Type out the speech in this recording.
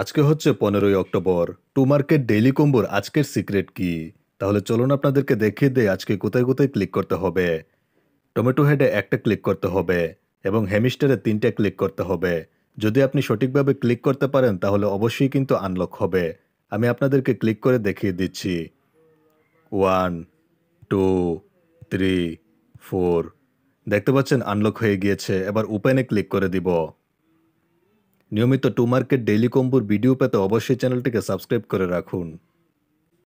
আজকে হচ্ছে পনেরোই অক্টোবর টু মার্কেট ডেইলি কম্বোর আজকের সিক্রেট কি তাহলে চলুন আপনাদেরকে দেখিয়ে দেয় আজকে কোথায় কোথায় ক্লিক করতে হবে টমেটো হেডে একটা ক্লিক করতে হবে এবং হ্যামিস্টারে তিনটা ক্লিক করতে হবে যদি আপনি সঠিকভাবে ক্লিক করতে পারেন তাহলে অবশ্যই কিন্তু আনলক হবে আমি আপনাদেরকে ক্লিক করে দেখিয়ে দিচ্ছি ওয়ান টু থ্রি ফোর দেখতে পাচ্ছেন আনলক হয়ে গিয়েছে এবার ওপেনে ক্লিক করে দিব নিয়মিত টু মার্কেট ডেইলি কম্বুর ভিডিও পেতে অবশ্যই চ্যানেলটিকে সাবস্ক্রাইব করে রাখুন